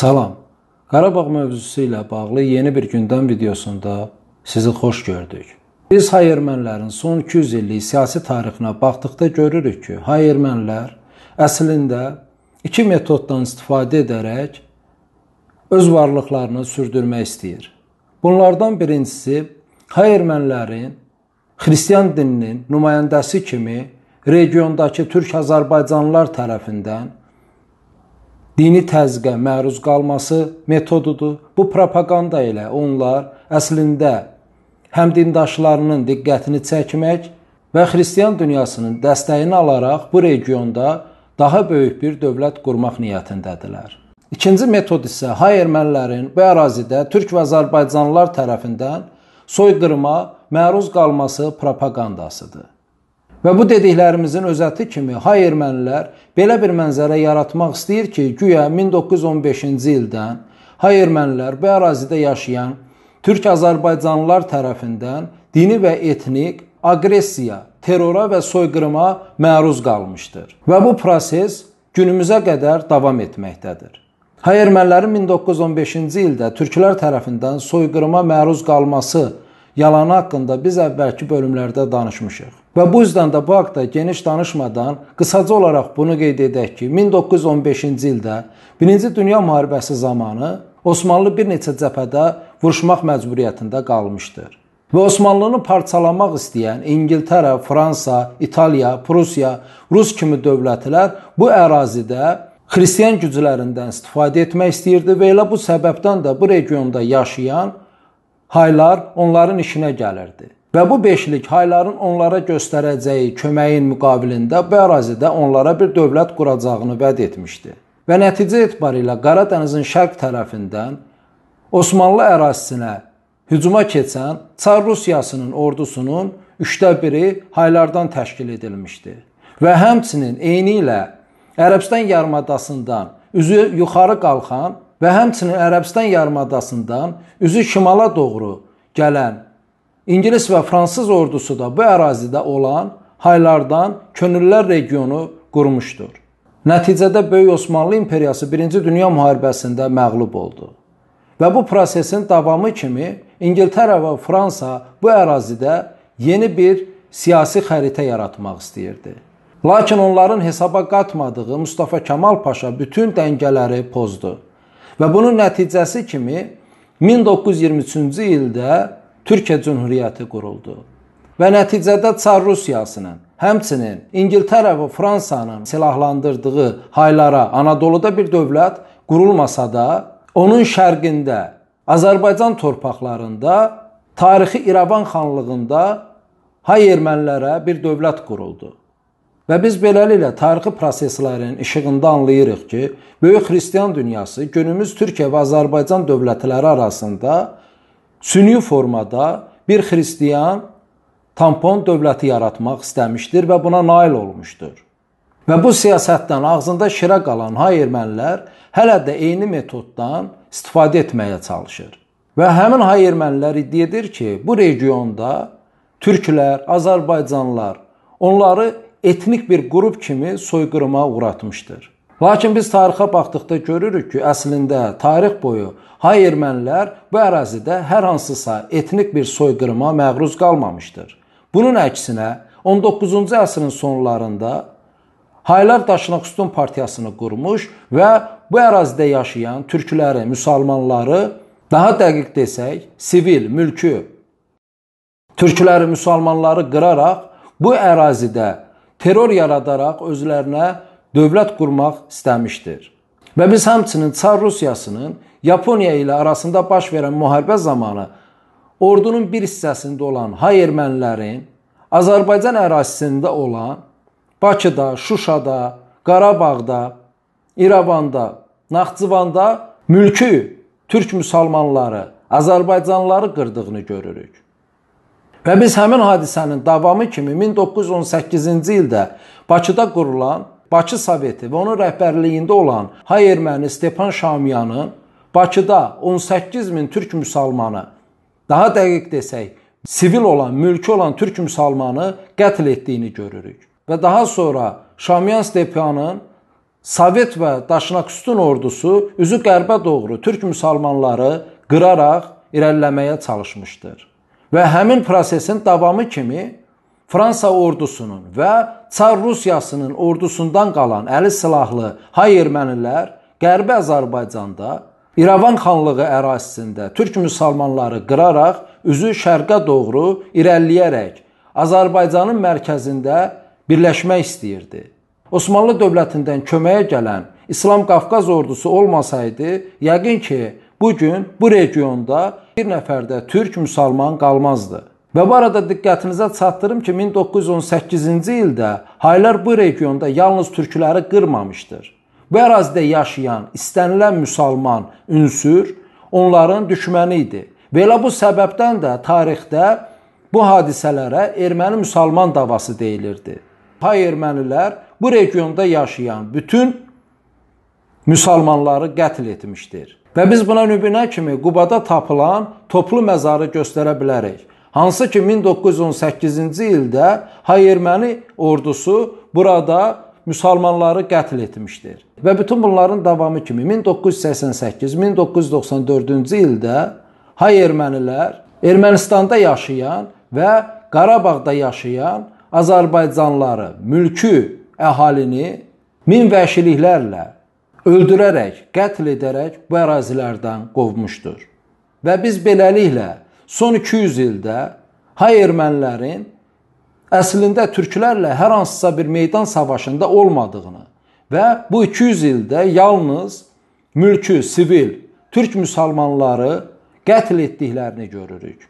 Salam. Qarabağ mövzusu ilə bağlı yeni bir gündəm videosunda sizi xoş gördük. Biz Hayermənlərin son 200 illik siyasi tarixinə baxdıqda görürük ki, Hayermənlər əslində iki metoddan istifadə edərək öz varlıqlarını sürdürmək istəyir. Bunlardan birincisi Hayermənlərin xristian dininin nümayəndəsi kimi regiondakı türk-azərbaycanlılar tərəfindən dini təzqə məruz qalması metodudur. Bu propaganda ilə onlar əslində həm dindaşlarının diqqətini çəkmək və xristian dünyasının dəstəyini alaraq bu regionda daha böyük bir dövlət qurmaq niyyətindədirlər. İkinci metod isə Hayermənlərin bu ərazidə türk və azərbaycanlılar tərəfindən soyqırıma məruz qalması propagandasıdır. Və bu dediklərimizin özəti kimi hayermənlər belə bir mənzərə yaratmaq istəyir ki, güya 1915-ci ildən hayermənlər bu ərazidə yaşayan türk azərbaycanlılar tərəfindən dini və etnik aqressiya, terrora və soyqırıma məruz qalmışdır. Və bu proses günümüzə qədər davam etməkdədir. Hayermənlərin 1915-ci ildə türklər tərəfindən soyqırıma məruz qalması yalanı haqqında biz əvvəlki bölümlərdə danışmışıq. Və bu üzdən də bu haqda geniş danışmadan qısaca olaraq bunu qeyd edək ki, 1915-ci ildə 1-ci Dünya müharibəsi zamanı Osmanlı bir neçə cəbhədə vuruşmaq məcburiyyətində qalmışdır. Və Osmanlını parçalamaq istəyən İngiltərə, Fransa, İtaliya, Prusiya, Rus kimi dövlətlər bu ərazidə xristian güclərindən istifadə etmək istəyirdi və elə bu səbəbdən də bu regionda yaşayan haylar onların işinə gəlirdi. Və bu beşlik hayların onlara göstərəcəyi köməyin müqabilində bu ərazidə onlara bir dövlət quracağını vəd etmişdi. Və nəticə etibarilə Qara dənizin şərq tərəfindən Osmanlı ərazisinə hücuma keçən Çar Rusiyasının ordusunun 3də 1-i haylardan təşkil edilmişdi. Və həmçinin eyni ilə Ərəbistan yarımadasından üzü yuxarı qalxan və həmçinin Ərəbistan yarımadasından üzü şimala doğru gələn İngilis və fransız ordusu da bu ərazidə olan haylardan könüllər regionu qurmuşdur. Nəticədə Böyük Osmanlı İmperiyası 1-ci Dünya müharibəsində məğlub oldu. Və bu prosesin davamı kimi İngiltərə və Fransa bu ərazidə yeni bir siyasi xəritə yaratmaq istəyirdi. Lakin onların hesaba qatmadığı Mustafa Kamal Paşa bütün dəngələri pozdu. Və bunun nəticəsi kimi 1923-cü ildə Türkiyə Cümhuriyyəti quruldu. Və nəticədə Çar Rusiyasının, həmçinin İngiltərə və Fransanın silahlandırdığı haylara Anadoluda bir dövlət qurulmasa da, onun şərqində, Azərbaycan torpaqlarında, tarixi İrəvan xanlığında hay ermənilərə bir dövlət quruldu. Və biz beləliklə tarixi proseslərin işığında anlayırıq ki, böyük xristian dünyası günümüz Türkiyə və Azərbaycan dövlətləri arasında süni formada bir xristian tampon dövləti yaratmaq istəmişdir və buna nail olmuşdur. Və bu siyasətdən ağzında şirə qalan hay ermənilər hələ də eyni metoddan istifadə etməyə çalışır. Və həmin hay ermənilər iddia edir ki, bu regionda türklər, azərbaycanlılar onları etnik bir qrup kimi soyqırıma uğratmışdır. Lakin biz tarixə baxdıqda görürük ki, əslində tarix boyu hay ermənilər bu ərazidə hər hansısa etnik bir soyqırıma məruz qalmamışdır. Bunun əksinə 19-cu əsrin sonlarında Haylar Daşnaqüstün partiyasını qurmuş və bu ərazidə yaşayan türkləri, müsəlmanları, daha dəqiq desək, sivil, mülki türkləri, müsəlmanları qıraraq bu ərazidə terror yaradaraq özlərinə dövlət qurmaq istəmişdir. Və biz həmçinin Çar Rusiyasının Yaponiya ilə arasında baş verən müharibə zamanı ordunun bir hissəsində olan hay ermənilərin Azərbaycan ərazisində olan Bakıda, Şuşada, Qarabağda, İrəvanda, Naxçıvanda mülki türk müsəlmanları, Azərbaycanlıları qırdığını görürük. Və biz həmin hadisənin davamı kimi 1918-ci ildə Bakıda qurulan Bakı Soveti və onun rəhbərliyində olan Hay erməni Stepan Şamiyanın Bakıda 18 min türk müsəlmanı, daha dəqiq desək, sivil olan, mülki olan türk müsəlmanı qətl etdiyini görürük. Və daha sonra Şamiyan Stepanın Sovet və Daşnaqüstün ordusu üzü qərbə doğru türk müsəlmanları qıraraq irəliləməyə çalışmışdır və həmin prosesin davamı kimi Fransa ordusunun və Çar Rusiyasının ordusundan qalan əli silahlı hayermənilər Qərbi Azərbaycanda İrəvan xanlığı ərazisində türk müsəlmanları qıraraq üzü şərqə doğru irəliləyərək Azərbaycanın mərkəzində birləşmək istəyirdi. Osmanlı dövlətindən köməyə gələn İslam Qafqaz ordusu olmasaydı, yəqin ki, bu gün bu regionda bir nəfər də türk müsəlman qalmazdı. Və bu arada diqqətinizə çatdırım ki, 1918-ci ildə Haylar bu regionda yalnız türkləri qırmamışdır. Bu ərazidə yaşayan istənilən müsəlman ünsür onların düşməni idi. Və elə bu səbəbdən də tarixdə bu hadisələrə erməni-müsəlman davası deyilirdi. Pay ermənilər bu regionda yaşayan bütün müsəlmanları qətl etmişdir. Və biz buna nübinə kimi Qubada tapılan toplu məzarı göstərə bilərik. Hansı ki 1918-ci ildə Hayerməni ordusu burada müsəlmanları qətl etmişdir. Və bütün bunların davamı kimi 1988-1994-cü ildə Hayermənilər Ermənistanda yaşayan və Qarabağda yaşayan Azərbaycanlıları, mülki əhalini min vəhşiliklərlə öldürərək, qətl edərək bu ərazilərdən qovmuşdur. Və biz beləliklə son 200 ildə hay ermənilərin əslində türklərlə hər hansısa bir meydan savaşında olmadığını və bu 200 ildə yalnız mülkü, sivil türk müsəlmanları qətl etdiklərini görürük.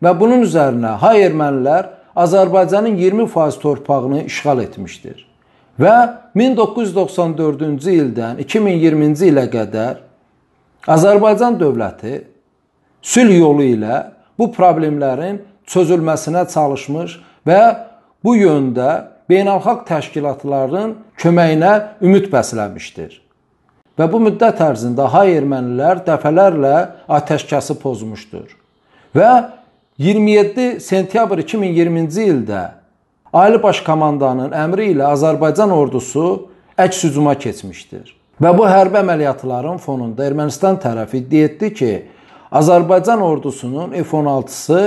Və bunun üzərinə hay ermənilər Azərbaycanın 20% torpağını işğal etmişdir və 1994-cü ildən 2020-ci ilə qədər Azərbaycan dövləti sülh yolu ilə bu problemlərin çözülməsinə çalışmış və bu yöndə beynəlxalq təşkilatların köməyinə ümid bəsləmişdir. Və bu müddət ərzində hay ermənilər dəfələrlə atəşkəsi pozmuşdur. Və 27 sentyabr 2020-ci ildə Ali Baş Komandanın əmri ilə Azərbaycan ordusu əks hücuma keçmişdir. Və bu hərbi əməliyyatların fonunda Ermənistan tərəfi iddia etdi ki, Azərbaycan ordusunun F-16-sı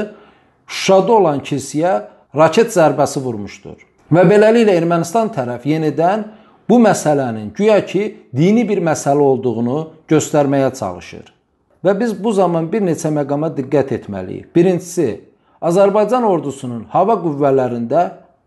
Şuşada olan kilsəyə raket zərbəsi vurmuşdur. Və beləliklə Ermənistan tərəf yenidən bu məsələnin güya ki dini bir məsələ olduğunu göstərməyə çalışır. Və biz bu zaman bir neçə məqama diqqət etməliyik. Birincisi, Azərbaycan ordusunun hava qüvvələrində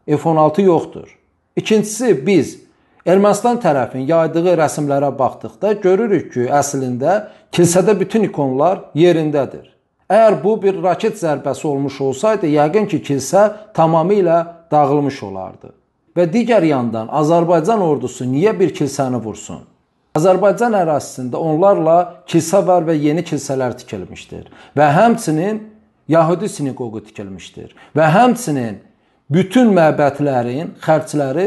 F-16 yoxdur. İkincisi, biz Ermənistan tərəfin yaydığı rəsmlərə baxdıqda görürük ki, əslində kilsədə bütün ikonlar yerindədir. Əgər bu bir raket zərbəsi olmuş olsaydı, yəqin ki, kilsə tamamilə dağılmış olardı. Və digər yandan Azərbaycan ordusu niyə bir kilsəni vursun? Azərbaycan ərazisində onlarla kilsə var və yeni kilsələr tikilmişdir və həmçinin Yahudi sinaqoqu tikilmişdir və həmçinin bütün məbədlərin xərcləri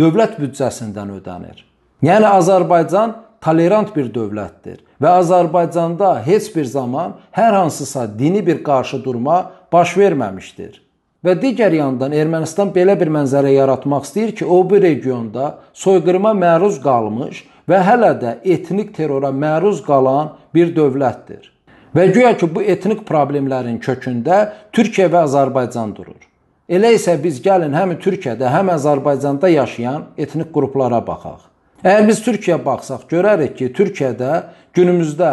dövlət büdcəsindən ödənir. Yəni Azərbaycan tolerant bir dövlətdir və Azərbaycanda heç bir zaman hər hansısa dini bir qarşıdurma baş verməmişdir. Və digər yandan Ermənistan belə bir mənzərə yaratmaq istəyir ki, o bu regionda soyqırıma məruz qalmış və hələ də etnik terrora məruz qalan bir dövlətdir. Və güya ki, bu etnik problemlərin kökündə Türkiyə və Azərbaycan durur. Elə isə biz gəlin həm Türkiyədə, həm Azərbaycanda yaşayan etnik qruplara baxaq. Əgər biz Türkiyəyə baxsaq, görərik ki, Türkiyədə günümüzdə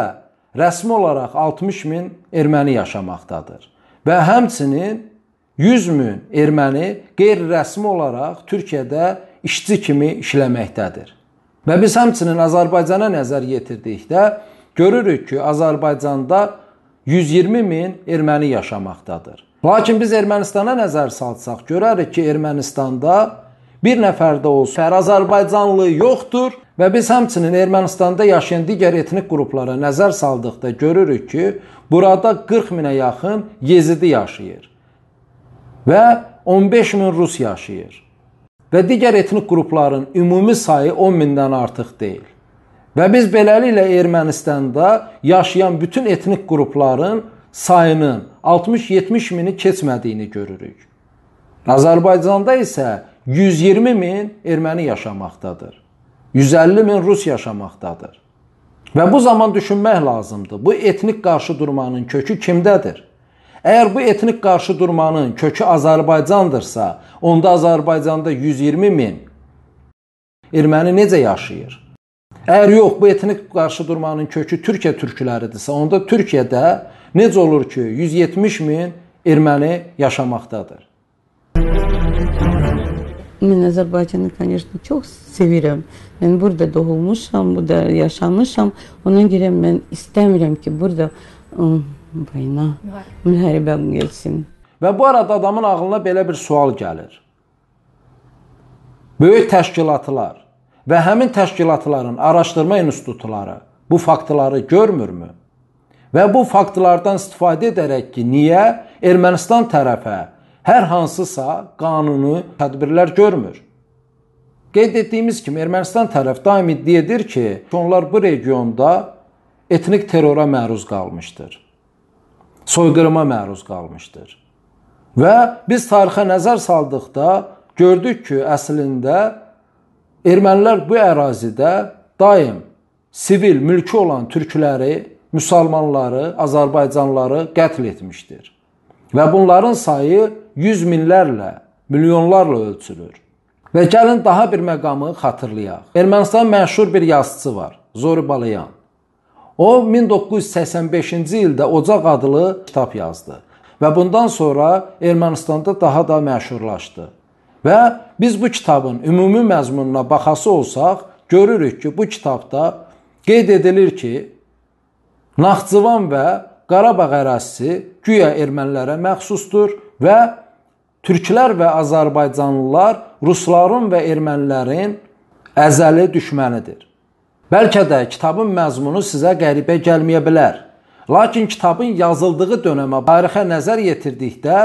rəsmi olaraq 60 min erməni yaşamaqdadır və həmçinin 100 min erməni qeyri-rəsmi olaraq Türkiyədə işçi kimi işləməkdədir. Və biz həmçinin Azərbaycana nəzər yetirdikdə görürük ki, Azərbaycanda 120 min erməni yaşamaqdadır. Lakin biz Ermənistana nəzər salsaq, görərik ki, Ermənistanda bir nəfər də olsa hər Azərbaycanlı yoxdur və biz həmçinin Ermənistanda yaşayan digər etnik qruplara nəzər saldıqda görürük ki, burada 40 minə yaxın Yezidi yaşayır və 15 min Rus yaşayır. Və digər etnik qrupların ümumi sayı 10 mindən artıq deyil. Və biz beləliklə Ermənistanda yaşayan bütün etnik qrupların sayının 60-70 mini keçmədiyini görürük. Azərbaycanda isə 120 min erməni yaşamaqdadır. 150 min rus yaşamaqdadır. Və bu zaman düşünmək lazımdır. Bu etnik qarşıdurmanın kökü kimdədir? Əgər bu etnik qarşıdurmanın kökü Azərbaycandırsa, onda Azərbaycanda 120 min erməni necə yaşayır? Əgər yox, bu etnik qarşıdurmanın kökü Türkiyə türkləridirsə, onda Türkiyədə necə olur ki, 170 min erməni yaşamaqdadır? Mən Azərbaycanı, конечно, çox sevirəm. Mən burada doğulmuşam, burada yaşamışam. Ona görə mən istəmirəm ki, burada um, vayna, müharibə gəlsin. Və bu arada adamın ağlına belə bir sual gəlir. Böyük təşkilatlar və həmin təşkilatların araşdırma institutları bu faktları görmürmü? və bu faktlardan istifadə edərək ki, niyə Ermənistan tərəfə hər hansısa qanuni tədbirlər görmür? Qeyd etdiyimiz kimi Ermənistan tərəf daim iddia edir ki, onlar bu regionda etnik terrora məruz qalmışdır. Soyqırıma məruz qalmışdır. Və biz tarixə nəzər saldıqda gördük ki, əslində ermənilər bu ərazidə daim sivil mülkü olan türkləri müsəlmanları, Azərbaycanlıları qətl etmişdir. Və bunların sayı 100 minlərlə, milyonlarla ölçülür. Və gəlin daha bir məqamı xatırlayaq. Ermənistan məşhur bir yazıçı var, Zori Balayan. O 1985-ci ildə Ocaq adlı kitab yazdı və bundan sonra Ermənistanda daha da məşhurlaşdı. Və biz bu kitabın ümumi məzmununa baxası olsaq, görürük ki, bu kitabda qeyd edilir ki, Naxçıvan və Qarabağ ərazisi güya ermənilərə məxsusdur və türklər və azərbaycanlılar rusların və ermənilərin əzəli düşmənidir. Bəlkə də kitabın məzmunu sizə qəribə gəlməyə bilər. Lakin kitabın yazıldığı dönəmə tarixə nəzər yetirdikdə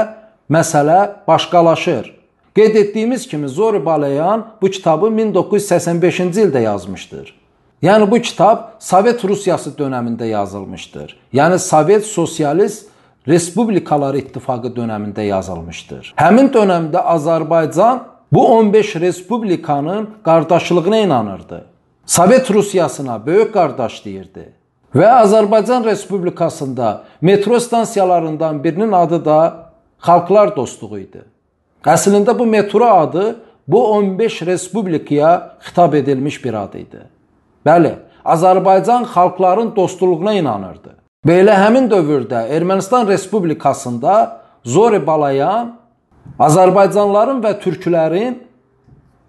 məsələ başqalaşır. Qeyd etdiyimiz kimi Zori Balayan bu kitabı 1985-ci ildə yazmışdır. Yəni bu kitab Sovet Rusiyası dövründə yazılmışdır. Yəni Sovet sosialist Respublikalar İttifaqı dövründə yazılmışdır. Həmin dövrdə Azərbaycan bu 15 respublikanın qardaşlığına inanırdı. Sovet Rusiyasına böyük qardaş deyirdi. Və Azərbaycan Respublikasında metro stansiyalarından birinin adı da Xalqlar Dostluğu idi. Əslində bu metro adı bu 15 respublikaya xitab edilmiş bir ad idi. Bəli, Azərbaycan xalqların dostluğuna inanırdı. Belə həmin dövrdə Ermənistan Respublikasında Zori Balayan Azərbaycanlıların və türklərin,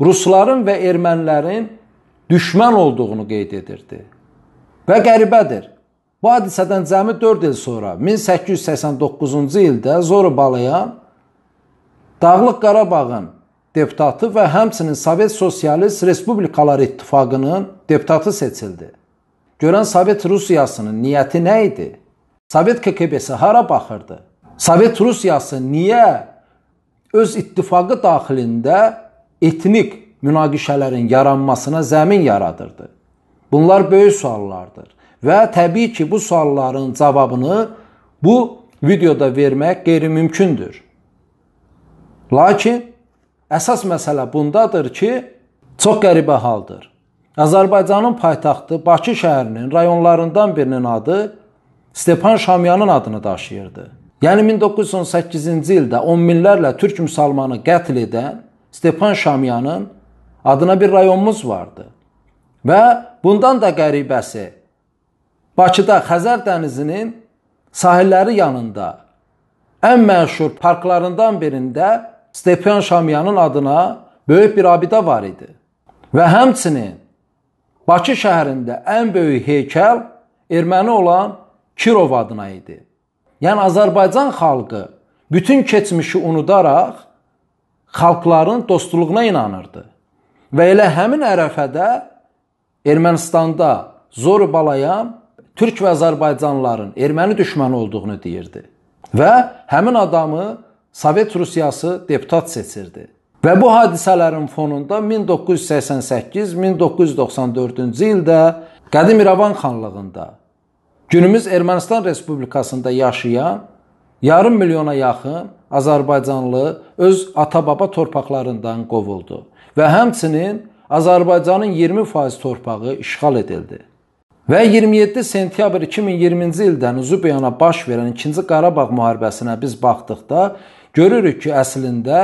rusların və ermənilərin düşmən olduğunu qeyd edirdi. Və qəribədir. Bu hadisədən cəmi 4 il sonra 1889-cu ildə Zori Balayan Dağlıq Qarabağın deputatı və həmçinin Sovet Sosialist Respublikalar İttifaqının deputatı seçildi. Görən Sovet Rusiyasının niyyəti nə idi? Sovet KGB-si hara baxırdı? Sovet Rusiyası niyə öz ittifaqı daxilində etnik münaqişələrin yaranmasına zəmin yaradırdı? Bunlar böyük suallardır və təbii ki, bu sualların cavabını bu videoda vermək qeyri-mümkündür. Lakin Əsas məsələ bundadır ki, çox qəribə haldır. Azərbaycanın paytaxtı Bakı şəhərinin rayonlarından birinin adı Stepan Şamyanın adını daşıyırdı. Yəni 1918-ci ildə on minlərlə türk müsəlmanı qətl edən Stepan Şamyanın adına bir rayonumuz vardı. Və bundan da qəribəsi Bakıda Xəzər dənizinin sahilləri yanında ən məşhur parklarından birində Stepan Şamyanın adına böyük bir abidə var idi. Və həmçinin Bakı şəhərində ən böyük heykəl erməni olan Kirov adına idi. Yəni Azərbaycan xalqı bütün keçmişi unudaraq xalqların dostluğuna inanırdı. Və elə həmin ərəfədə Ermənistanda zor balayan türk və azərbaycanlıların erməni düşməni olduğunu deyirdi. Və həmin adamı Sovet Rusiyası deputat seçirdi. Və bu hadisələrin fonunda 1988-1994-cü ildə Qədim İrəvan xanlığında günümüz Ermənistan Respublikasında yaşayan yarım milyona yaxın Azərbaycanlı öz ata-baba torpaqlarından qovuldu və həmçinin Azərbaycanın 20% torpağı işğal edildi. Və 27 sentyabr 2020-ci ildən Zubeyana baş verən 2-ci Qarabağ müharibəsinə biz baxdıqda görürük ki, əslində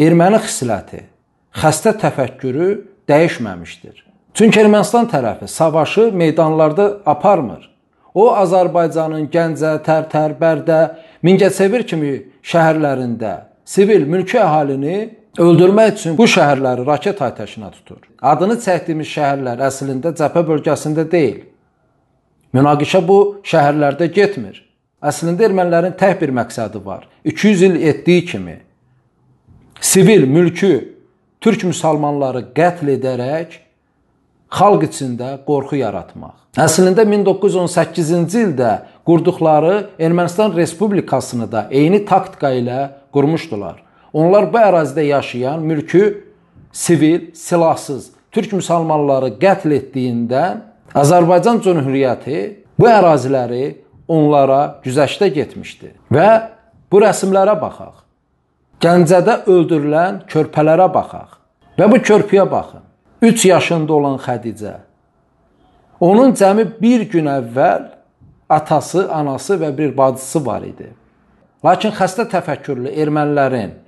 erməni xisləti, xəstə təfəkkürü dəyişməmişdir. Çünki Ermənistan tərəfi savaşı meydanlarda aparmır. O Azərbaycanın Gəncə, Tərtər, Bərdə, Mingəçevir kimi şəhərlərində sivil mülki əhalini öldürmək üçün bu şəhərləri raket atəşinə tutur. Adını çəkdiyimiz şəhərlər əslində cəbhə bölgəsində deyil. Münaqişə bu şəhərlərdə getmir. Əslində ermənilərin tək bir məqsədi var. 200 il etdiyi kimi sivil, mülki türk müsəlmanları qətl edərək xalq içində qorxu yaratmaq. Əslində 1918-ci ildə qurduqları Ermənistan Respublikasını da eyni taktika ilə qurmuşdular. Onlar bu ərazidə yaşayan mülki sivil, silahsız türk müsəlmanları qətl etdiyindən Azərbaycan Cümhuriyyəti bu əraziləri onlara güzəştə getmişdi. Və bu rəsmlərə baxaq. Gəncədə öldürülən körpələrə baxaq. Və bu körpüyə baxın. 3 yaşında olan Xədicə. Onun cəmi 1 gün əvvəl atası, anası və bir bacısı var idi. Lakin xəstə təfəkkürlü ermənilərin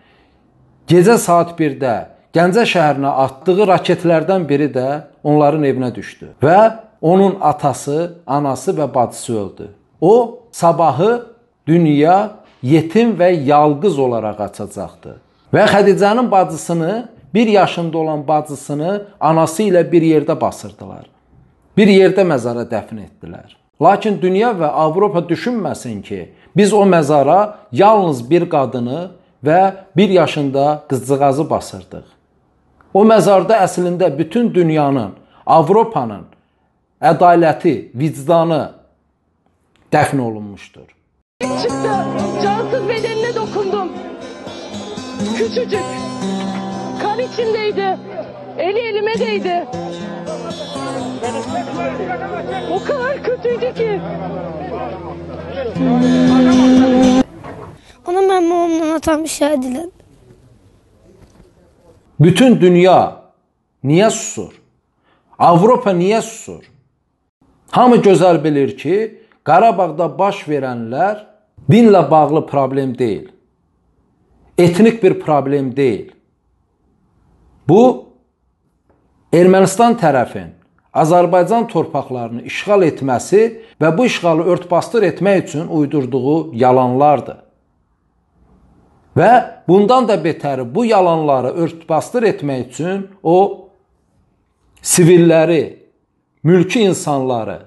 gecə saat 1-də Gəncə şəhərinə atdığı raketlərdən biri də onların evinə düşdü və onun atası, anası və bacısı öldü. O sabahı dünya yetim və yalqız olaraq açacaqdı. Və Xədicənin bacısını, 1 yaşında olan bacısını anası ilə bir yerdə basırdılar. Bir yerdə məzara dəfn etdilər. Lakin dünya və Avropa düşünməsin ki, biz o məzara yalnız bir qadını və 1 yaşında qızcığazı basırdıq. O məzarda əslində bütün dünyanın, Avropanın ədaləti, vicdanı, defn olunmuştur. Çıktı, cansız bedenine dokundum. Küçücük, kan içindeydi, eli elime değdi. O kadar kötüydü ki. Ona mən babamdan atam şəhid elədi. Bütün dünya niye susur? Avropa niye susur? Hamı gözəl bilir ki, Qarabağda baş verənlər dinlə bağlı problem deyil. Etnik bir problem deyil. Bu Ermənistan tərəfin Azərbaycan torpaqlarını işğal etməsi və bu işğalı örtbasdır etmək üçün uydurduğu yalanlardır. Və bundan da betəri bu yalanları örtbasdır etmək üçün o sivilləri, mülki insanları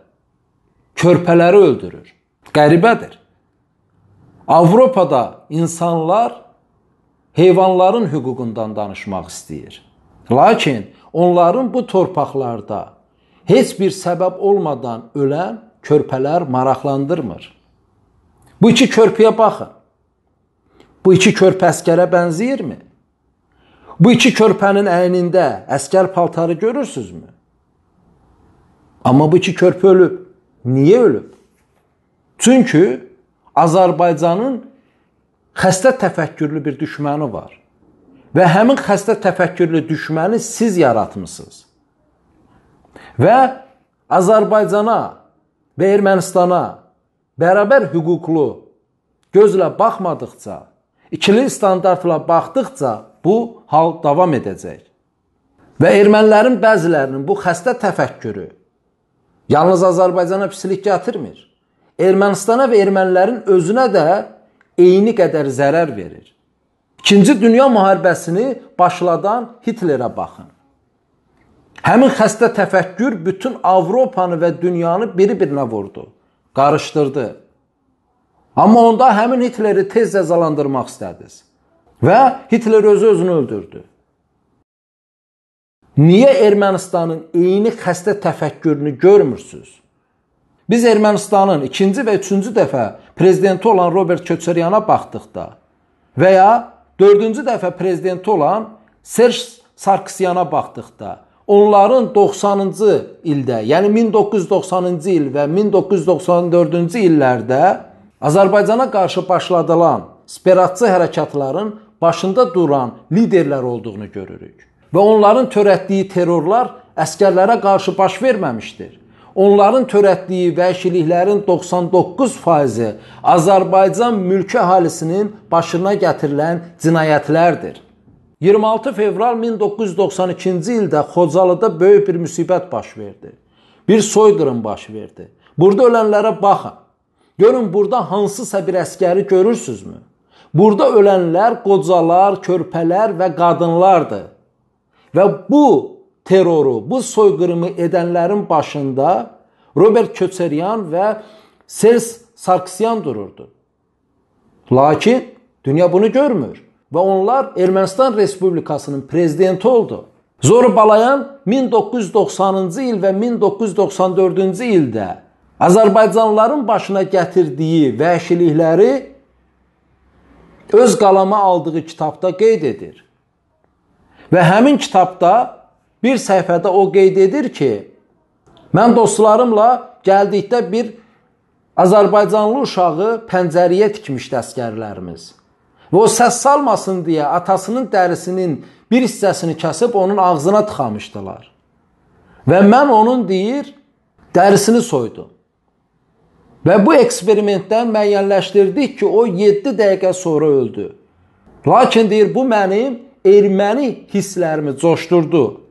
körpələri öldürür. Qəribədir. Avropada insanlar heyvanların hüququndan danışmaq istəyir. Lakin onların bu torpaqlarda heç bir səbəb olmadan ölən körpələr maraqlandırmır. Bu iki körpəyə baxın. Bu iki körpə əskərə bənzəyirmi? Bu iki körpənin əynində əskər paltarı görürsüzmü? Amma bu iki körpə ölüb. Niyə ölüb? Çünki Azərbaycanın xəstə təfəkkürlü bir düşməni var. Və həmin xəstə təfəkkürlü düşməni siz yaratmısınız. Və Azərbaycana və Ermənistana bərabər hüquqlu gözlə baxmadıqca, ikili standartla baxdıqca bu hal davam edəcək. Və ermənilərin bəzilərinin bu xəstə təfəkkürü Yalnız Azərbaycana pislik gətirmir. Ermənistana və ermənilərin özünə də eyni qədər zərər verir. İkinci Dünya müharibəsini başladan Hitlerə baxın. Həmin xəstə təfəkkür bütün Avropanı və dünyanı bir-birinə vurdu, qarışdırdı. Amma onda həmin Hitleri tez cəzalandırmaq istədiniz və Hitler özü özünü öldürdü. Niyə Ermənistanın eyni xəstə təfəkkürünü görmürsüz? Biz Ermənistanın ikinci və üçüncü dəfə prezidenti olan Robert Köçəryana baxdıqda və ya dördüncü dəfə prezidenti olan Serj Sarkisyana baxdıqda onların 90-cı ildə, yəni 1990-cı il və 1994-cü illərdə Azərbaycana qarşı başladılan speratçı hərəkatların başında duran liderlər olduğunu görürük və onların törətdiyi terrorlar əskərlərə qarşı baş verməmişdir. Onların törətdiyi vəhşiliklərin 99%-i Azərbaycan mülki əhalisinin başına gətirilən cinayətlərdir. 26 fevral 1992-ci ildə Xocalıda böyük bir müsibət baş verdi. Bir soyqırım baş verdi. Burada ölənlərə baxın. Görün burada hansısa bir əskəri görürsüzmü? Burada ölənlər qocalar, körpələr və qadınlardır. Və bu terroru, bu soyqırımı edənlərin başında Robert Köçəryan və Sels Sarkisyan dururdu. Lakin dünya bunu görmür və onlar Ermənistan Respublikasının prezidenti oldu. Zorbalayan 1990-cı il və 1994-cü ildə Azərbaycanlıların başına gətirdiyi vəhşilikləri öz qalama aldığı kitabda qeyd edir. Və həmin kitabda bir səhifədə o qeyd edir ki, mən dostlarımla gəldikdə bir Azərbaycanlı uşağı pəncəriyə tikmişdi əskərlərimiz. Və o səs salmasın deyə atasının dərisinin bir hissəsini kəsib onun ağzına tıxamışdılar. Və mən onun deyir, dərisini soydum. Və bu eksperimentdən müəyyənləşdirdik ki, o 7 dəqiqə sonra öldü. Lakin deyir, bu mənim erməni hisslərimi coşdurdu.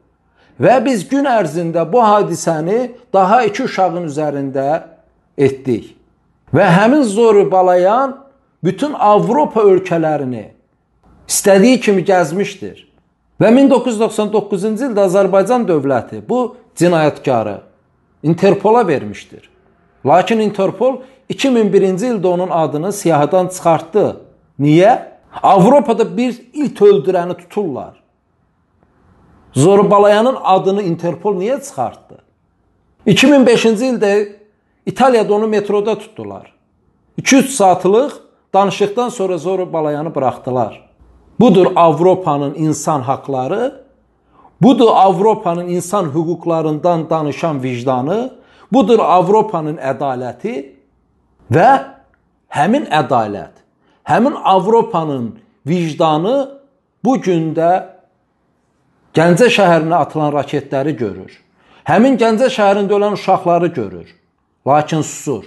Və biz gün ərzində bu hadisəni daha iki uşağın üzərində etdik. Və həmin zoru balayan bütün Avropa ölkələrini istədiyi kimi gəzmişdir. Və 1999-cu ildə Azərbaycan dövləti bu cinayətkarı Interpola vermişdir. Lakin Interpol 2001-ci ildə onun adını siyahıdan çıxartdı. Niyə? Avropada bir it öldürəni tuturlar. Zorbalayanın adını Interpol niyə çıxartdı? 2005-ci ildə İtaliyada onu metroda tutdular. 200 saatlıq danışıqdan sonra Zorbalayanı buraxdılar. Budur Avropanın insan haqları, budur Avropanın insan hüquqlarından danışan vicdanı, budur Avropanın ədaləti və həmin ədalət həmin Avropanın vicdanı bu gün də Gəncə şəhərinə atılan raketləri görür. Həmin Gəncə şəhərində ölən uşaqları görür, lakin susur.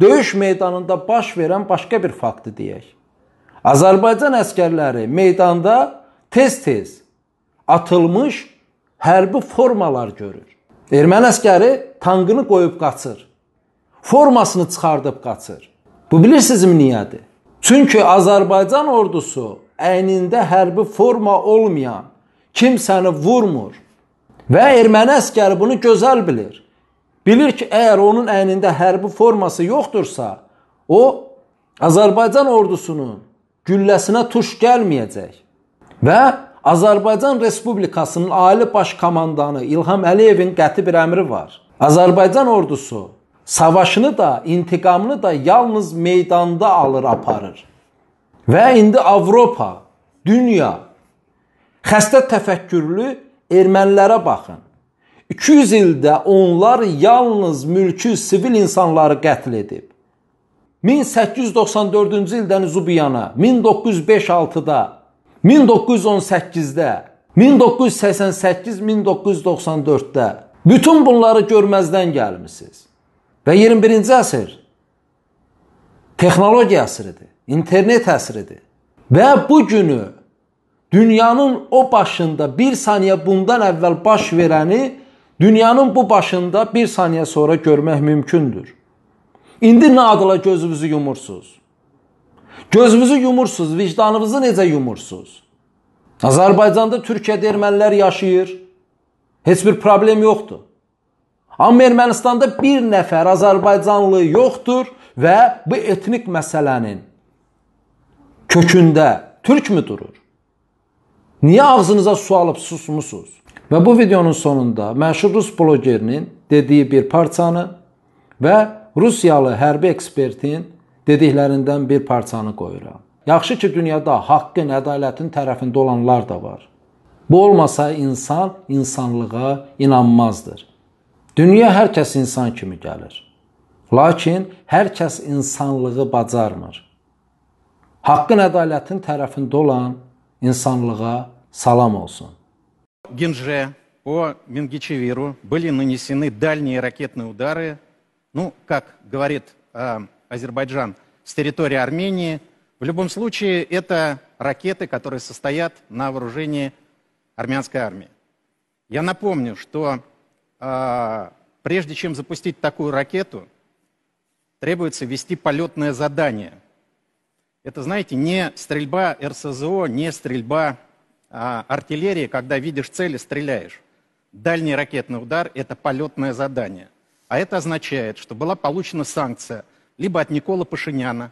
Döyüş meydanında baş verən başqa bir faktı deyək. Azərbaycan əskərləri meydanda tez-tez atılmış hərbi formalar görür. Erməni əskəri tankını qoyub qaçır. Formasını çıxardıb qaçır. Bu bilirsizmi niyədir? Çünki Azərbaycan ordusu əynində hərbi forma olmayan kimsəni vurmur. Və erməni əskəri bunu gözəl bilir. Bilir ki, əgər onun əynində hərbi forması yoxdursa, o Azərbaycan ordusunun gülləsinə tuş gəlməyəcək. Və Azərbaycan Respublikasının Ali Baş Komandanı İlham Əliyevin qəti bir əmri var. Azərbaycan ordusu savaşını da, intiqamını da yalnız meydanda alır, aparır. Və indi Avropa, dünya xəstə təfəkkürlü ermənilərə baxın. 200 ildə onlar yalnız mülkü sivil insanları qətl edib. 1894-cü ildən Zubiyana, 1905-6-da, 1918-də, 1988-1994-də bütün bunları görməzdən gəlmisiniz. Və 21-ci əsr texnologiya əsridir, internet əsridir. Və bu günü dünyanın o başında 1 saniyə bundan əvvəl baş verəni dünyanın bu başında 1 saniyə sonra görmək mümkündür. İndi nə adla gözünüzü yumursuz? Gözünüzü yumursuz, vicdanınızı necə yumursuz? Azərbaycanda Türkiyədə ermənilər yaşayır. Heç bir problem yoxdur. Amma Ermənistanda bir nəfər Azərbaycanlı yoxdur və bu etnik məsələnin kökündə türk mü durur? Niyə ağzınıza su alıb susmusunuz? Və bu videonun sonunda məşhur rus bloqerinin dediyi bir parçanı və Rusiyalı hərbi ekspertin dediklərindən bir parçanı qoyuram. Yaxşı ki, dünyada haqqın, ədalətin tərəfində olanlar da var. Bu olmasa insan insanlığa inanmazdır. Dünya hər kəs insan kimi gəlir. Lakin hər kəs insanlığı bacarmır. Haqqın ədalətin tərəfində olan insanlığa salam olsun. Генже по Мингичевиру были нанесены дальние ракетные удары, ну, как говорит э, Азербайджан, с территории Армении. В любом случае, это ракеты, которые состоят на вооружении армянской армии. Я напомню, что А, прежде чем запустить такую ракету, требуется вести полетное задание. Это, знаете, не стрельба РСЗО, не стрельба а, артиллерии, когда видишь цель и стреляешь. Дальний ракетный удар – это полетное задание. А это означает, что была получена санкция либо от Никола Пашиняна,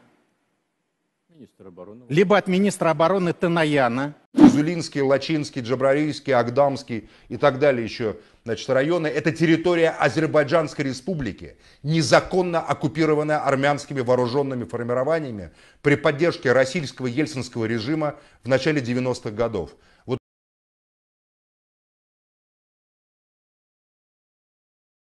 либо от министра обороны Танаяна. Зулинский, Лачинский, Джабрарийский, Агдамский и так далее еще значит, районы. Это территория Азербайджанской республики, незаконно оккупированная армянскими вооруженными формированиями при поддержке российского ельцинского режима в начале 90-х годов.